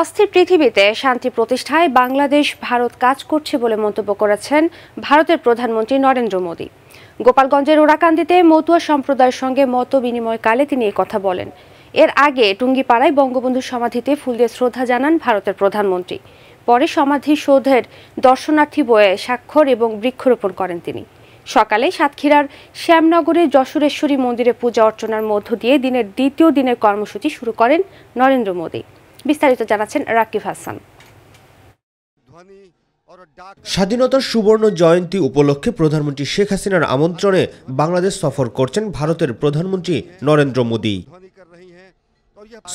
অস্থির পৃথিবীতে শান্তি প্রতিষ্ঠায় বাংলাদেশ ভারত কাজ করছে বলে মন্তব্য করেছেন ভারতের প্রধানমন্ত্রী নরেন্দ্র মোদী গোপালগঞ্জের ওরাকান্দিতে মতুয়া সম্প্রদায়ের সঙ্গে মত বিনিময়কালে তিনি কথা বলেন এর আগে টুঙ্গিপাড়ায় বঙ্গবন্ধু সমাধিতে ফুল দিয়ে শ্রদ্ধা জানান ভারতের প্রধানমন্ত্রী পরে সমাধি সৌধের দর্শনার্থী বয়ে স্বাক্ষর এবং বৃক্ষরোপণ করেন তিনি সকালে সাতক্ষীরার শ্যামনগরের যশোরেশ্বরী মন্দিরে পূজা অর্চনার মধ্য দিয়ে দিনের দ্বিতীয় দিনের কর্মসূচি শুরু করেন নরেন্দ্র মোদী বিস্তারিত জানাচ্ছেন রাকিব হাসান স্বাধীনতার সুবর্ণ জয়ন্তী উপলক্ষে প্রধানমন্ত্রী শেখ হাসিনার আমন্ত্রণে বাংলাদেশ সফর করছেন ভারতের প্রধানমন্ত্রী নরেন্দ্র মোদী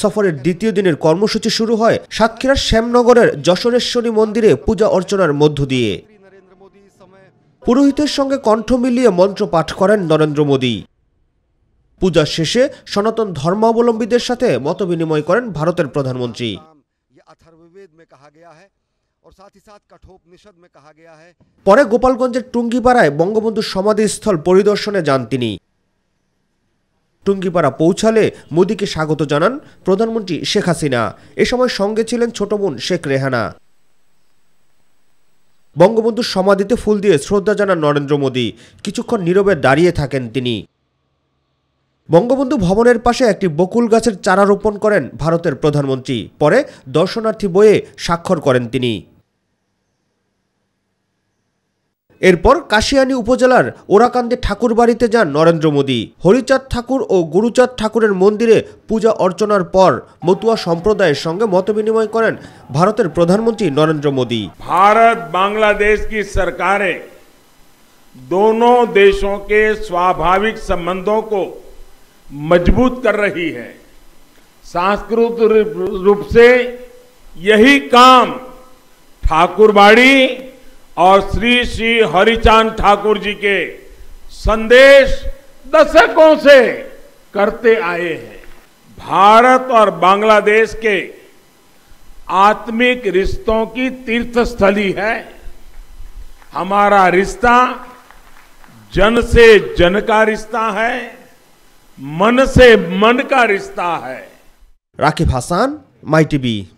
সফরের দ্বিতীয় দিনের কর্মসূচি শুরু হয় সাতক্ষীরার শ্যামনগরের যশোরেশ্বরী মন্দিরে পূজা অর্চনার মধ্য দিয়ে পুরোহিতের সঙ্গে কণ্ঠ মিলিয়ে মন্ত্র পাঠ করেন নরেন্দ্র মোদী পূজা শেষে সনাতন ধর্মাবলম্বীদের সাথে মত বিনিময় করেন ভারতের প্রধানমন্ত্রী পরে গোপালগঞ্জের টুঙ্গিপাড়ায় বঙ্গবন্ধু সমাধিস্থল পরিদর্শনে যান তিনি টুঙ্গিপাড়া পৌঁছালে মোদীকে স্বাগত জানান প্রধানমন্ত্রী শেখ হাসিনা এ সময় সঙ্গে ছিলেন ছোট বোন শেখ রেহানা বঙ্গবন্ধুর সমাধিতে ফুল দিয়ে শ্রদ্ধা জানান নরেন্দ্র মোদী কিছুক্ষণ নীরবে দাঁড়িয়ে থাকেন তিনি বঙ্গবন্ধু ভবনের পাশে একটি বকুল গাছের চারা রোপণ করেন ভারতের প্রধানমন্ত্রী পরে দর্শনার্থী বইয়ে স্বাক্ষর করেন তিনি এরপর কাশিয়ানি উপজেলার ওরাকান্দে ঠাকুর বাড়িতে যান নরেন্দ্র মোদী হরিচাঁদ ঠাকুর ও গুরুচাঁদ ঠাকুরের মন্দিরে পূজা অর্চনার পর মতুয়া সম্প্রদায়ের সঙ্গে মতবিনিময় করেন ভারতের প্রধানমন্ত্রী নরেন্দ্র মোদী ভারত বাংলাদেশ কি সরকারে দোনো দেশকে স্বাভাবিক সম্বন্ধ मजबूत कर रही है सांस्कृतिक रूप से यही काम ठाकुरबाड़ी और श्री श्री हरिचांद ठाकुर जी के संदेश दशकों से करते आए हैं भारत और बांग्लादेश के आत्मिक रिश्तों की तीर्थस्थली है हमारा रिश्ता जन से जन का रिश्ता है मन से मन का रिश्ता है राकेब हासान माई टीवी